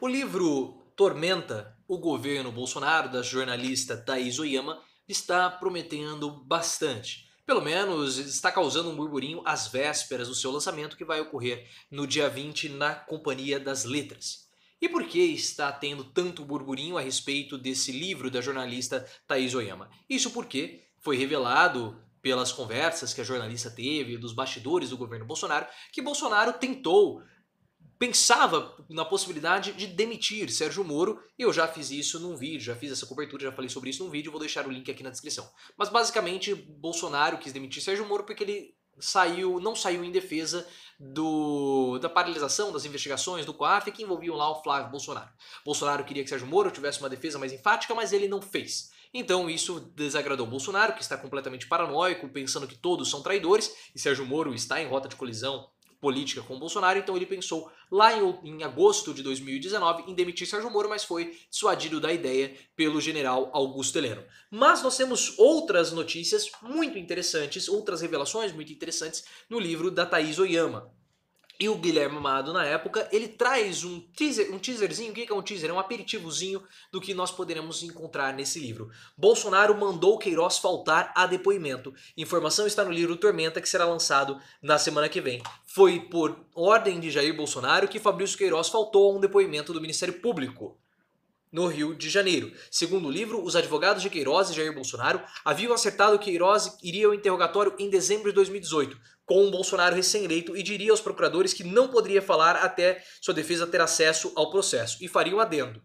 O livro Tormenta, o governo Bolsonaro, da jornalista Thaís Oyama, está prometendo bastante. Pelo menos está causando um burburinho às vésperas do seu lançamento, que vai ocorrer no dia 20 na Companhia das Letras. E por que está tendo tanto burburinho a respeito desse livro da jornalista Thaís Oyama? Isso porque foi revelado pelas conversas que a jornalista teve, dos bastidores do governo Bolsonaro, que Bolsonaro tentou pensava na possibilidade de demitir Sérgio Moro, e eu já fiz isso num vídeo, já fiz essa cobertura, já falei sobre isso num vídeo, vou deixar o link aqui na descrição. Mas basicamente, Bolsonaro quis demitir Sérgio Moro porque ele saiu, não saiu em defesa do, da paralisação das investigações do COAF que envolviam lá o Flávio Bolsonaro. Bolsonaro queria que Sérgio Moro tivesse uma defesa mais enfática, mas ele não fez. Então isso desagradou Bolsonaro, que está completamente paranoico, pensando que todos são traidores, e Sérgio Moro está em rota de colisão política com o Bolsonaro, então ele pensou lá em, em agosto de 2019 em demitir Sérgio Moro, mas foi dissuadido da ideia pelo general Augusto Heleno. Mas nós temos outras notícias muito interessantes, outras revelações muito interessantes no livro da Thaís Oyama. E o Guilherme Amado, na época, ele traz um teaser, um teaserzinho. O que é um teaser? É um aperitivozinho do que nós poderemos encontrar nesse livro. Bolsonaro mandou Queiroz faltar a depoimento. Informação está no livro Tormenta, que será lançado na semana que vem. Foi por ordem de Jair Bolsonaro que Fabrício Queiroz faltou a um depoimento do Ministério Público no Rio de Janeiro. Segundo o livro, os advogados de Queiroz e Jair Bolsonaro haviam acertado que Queiroz iria ao interrogatório em dezembro de 2018 com o Bolsonaro recém-eleito e diria aos procuradores que não poderia falar até sua defesa ter acesso ao processo e faria um adendo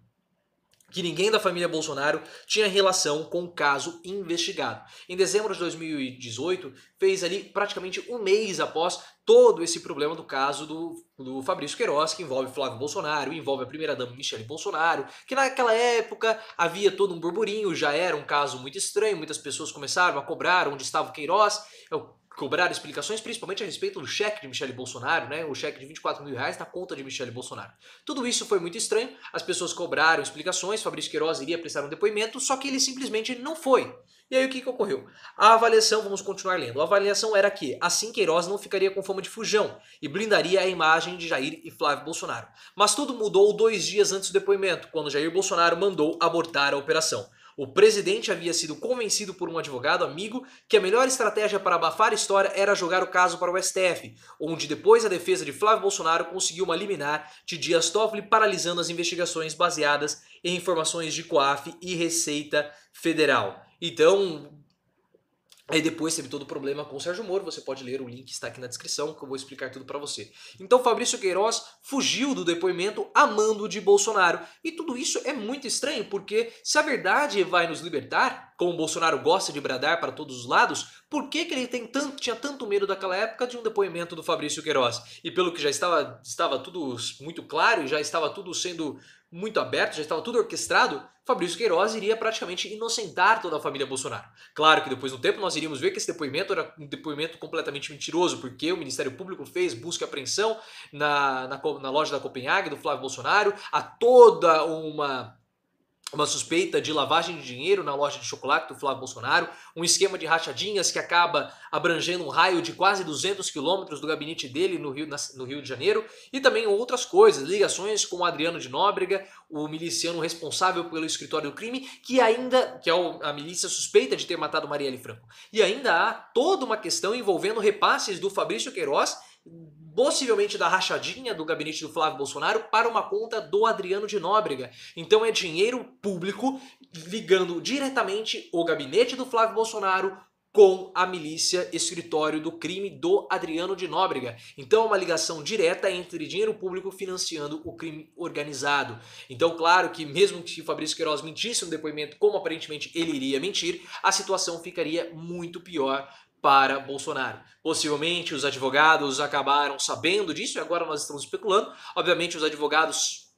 que ninguém da família Bolsonaro tinha relação com o caso investigado. Em dezembro de 2018, fez ali praticamente um mês após todo esse problema do caso do, do Fabrício Queiroz, que envolve Flávio Bolsonaro, envolve a primeira-dama Michele Bolsonaro, que naquela época havia todo um burburinho, já era um caso muito estranho, muitas pessoas começaram a cobrar onde estava o Queiroz. Eu é cobrar explicações, principalmente a respeito do cheque de Michele Bolsonaro, né? O cheque de 24 mil reais na conta de Michele Bolsonaro. Tudo isso foi muito estranho, as pessoas cobraram explicações, Fabrício Queiroz iria prestar um depoimento, só que ele simplesmente não foi. E aí o que, que ocorreu? A avaliação, vamos continuar lendo, a avaliação era que assim Queiroz não ficaria com fama de fujão e blindaria a imagem de Jair e Flávio Bolsonaro. Mas tudo mudou dois dias antes do depoimento, quando Jair Bolsonaro mandou abortar a operação. O presidente havia sido convencido por um advogado amigo que a melhor estratégia para abafar a história era jogar o caso para o STF, onde depois a defesa de Flávio Bolsonaro conseguiu uma liminar de Dias Toffoli paralisando as investigações baseadas em informações de COAF e Receita Federal. Então, Aí depois teve todo o problema com o Sérgio Moro, você pode ler o link está aqui na descrição que eu vou explicar tudo para você. Então Fabrício Queiroz fugiu do depoimento amando de Bolsonaro. E tudo isso é muito estranho, porque se a verdade vai nos libertar, como o Bolsonaro gosta de bradar para todos os lados, por que, que ele tem tanto, tinha tanto medo daquela época de um depoimento do Fabrício Queiroz? E pelo que já estava, estava tudo muito claro, já estava tudo sendo muito aberto, já estava tudo orquestrado, Fabrício Queiroz iria praticamente inocentar toda a família Bolsonaro. Claro que depois do tempo nós iríamos ver que esse depoimento era um depoimento completamente mentiroso, porque o Ministério Público fez busca e apreensão na, na, na loja da Copenhague do Flávio Bolsonaro, a toda uma uma suspeita de lavagem de dinheiro na loja de chocolate do Flávio Bolsonaro, um esquema de rachadinhas que acaba abrangendo um raio de quase 200 quilômetros do gabinete dele no Rio, no Rio de Janeiro, e também outras coisas, ligações com o Adriano de Nóbrega, o miliciano responsável pelo escritório do crime, que ainda, que é a milícia suspeita de ter matado Marielle Franco. E ainda há toda uma questão envolvendo repasses do Fabrício Queiroz possivelmente da rachadinha do gabinete do Flávio Bolsonaro para uma conta do Adriano de Nóbrega. Então é dinheiro público ligando diretamente o gabinete do Flávio Bolsonaro com a milícia escritório do crime do Adriano de Nóbrega. Então é uma ligação direta entre dinheiro público financiando o crime organizado. Então, claro que mesmo que Fabrício Queiroz mentisse no depoimento, como aparentemente ele iria mentir, a situação ficaria muito pior para Bolsonaro. Possivelmente os advogados acabaram sabendo disso e agora nós estamos especulando. Obviamente, os advogados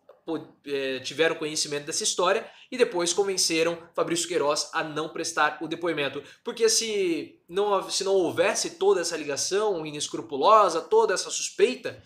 é, tiveram conhecimento dessa história e depois convenceram Fabrício Queiroz a não prestar o depoimento. Porque se não, se não houvesse toda essa ligação inescrupulosa, toda essa suspeita,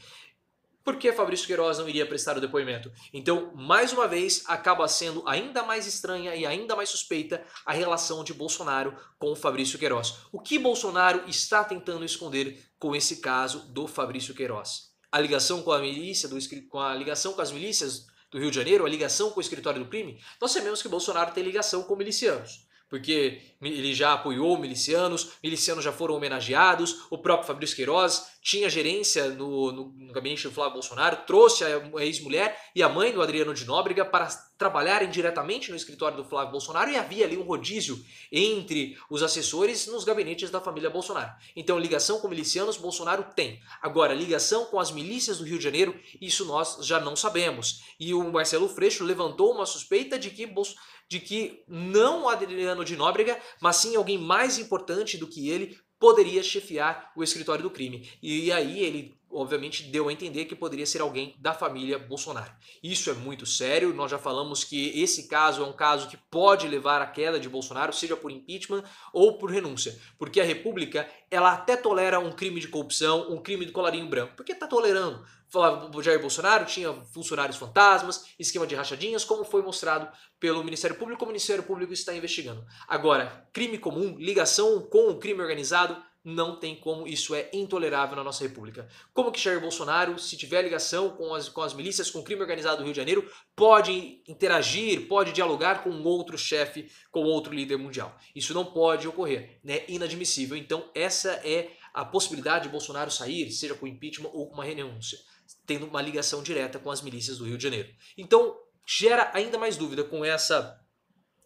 por que Fabrício Queiroz não iria prestar o depoimento? Então, mais uma vez, acaba sendo ainda mais estranha e ainda mais suspeita a relação de Bolsonaro com Fabrício Queiroz. O que Bolsonaro está tentando esconder com esse caso do Fabrício Queiroz? A ligação com a milícia, do, com a ligação com as milícias do Rio de Janeiro, a ligação com o escritório do crime? Nós sabemos que Bolsonaro tem ligação com milicianos porque ele já apoiou milicianos, milicianos já foram homenageados, o próprio Fabrício Queiroz tinha gerência no, no, no gabinete do Flávio Bolsonaro, trouxe a ex-mulher e a mãe do Adriano de Nóbrega para trabalharem diretamente no escritório do Flávio Bolsonaro e havia ali um rodízio entre os assessores nos gabinetes da família Bolsonaro. Então, ligação com milicianos, Bolsonaro tem. Agora, ligação com as milícias do Rio de Janeiro, isso nós já não sabemos. E o Marcelo Freixo levantou uma suspeita de que Bolsonaro de que não Adriano de Nóbrega, mas sim alguém mais importante do que ele poderia chefiar o escritório do crime. E aí ele obviamente deu a entender que poderia ser alguém da família Bolsonaro. Isso é muito sério, nós já falamos que esse caso é um caso que pode levar à queda de Bolsonaro, seja por impeachment ou por renúncia, porque a República, ela até tolera um crime de corrupção, um crime do colarinho branco, por que está tolerando. Falava o Jair Bolsonaro, tinha funcionários fantasmas, esquema de rachadinhas, como foi mostrado pelo Ministério Público, o Ministério Público está investigando. Agora, crime comum, ligação com o crime organizado, não tem como, isso é intolerável na nossa república. Como que Jair Bolsonaro, se tiver ligação com as, com as milícias, com o crime organizado do Rio de Janeiro, pode interagir, pode dialogar com outro chefe, com outro líder mundial. Isso não pode ocorrer, né? Inadmissível. Então essa é a possibilidade de Bolsonaro sair, seja com impeachment ou com uma renúncia, tendo uma ligação direta com as milícias do Rio de Janeiro. Então gera ainda mais dúvida com essa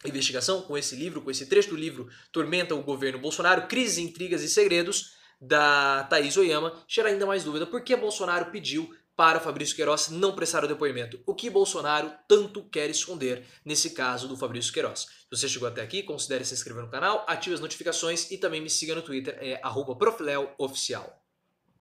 investigação, com esse livro, com esse trecho do livro Tormenta o Governo Bolsonaro, Crises, Intrigas e Segredos, da Thaís Oyama, gera ainda mais dúvida por que Bolsonaro pediu para Fabrício Queiroz não prestar o depoimento. O que Bolsonaro tanto quer esconder nesse caso do Fabrício Queiroz? Se você chegou até aqui, considere se inscrever no canal, ative as notificações e também me siga no Twitter, é arroba